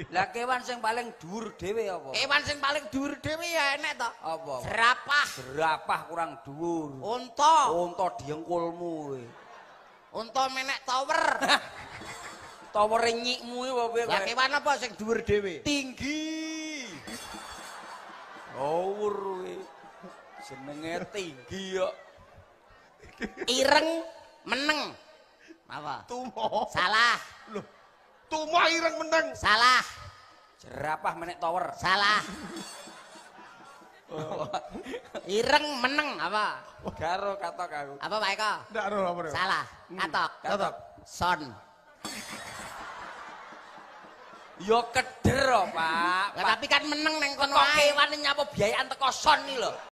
Lah kewan sing paling dhuwur dhewe apa? Kewan sing paling dhuwur dhewe ya enek to. Apa? Serapah. Serapah kurang dhuwur. Unta. Unta diengkulmu kowe. Unta menek tower. tower nyikmu apa kowe? Lah kewan apa sing dhuwur dhewe? Tinggi. Dhuwur kowe. Jenenge tinggi ya. Ireng meneng. Apa? Tumo. Salah. ireng menang. Salah. Jerapah menek tower. Salah. Oh. ireng meneng apa? Garo katok aku. Apa Pak Eko? Ndak ro apa ro. Salah. Hmm, katok. Katok. Son. Yo keder Pak. Lah ya, tapi kan meneng neng kono ae wani nyapa biayaan teko son iki lho.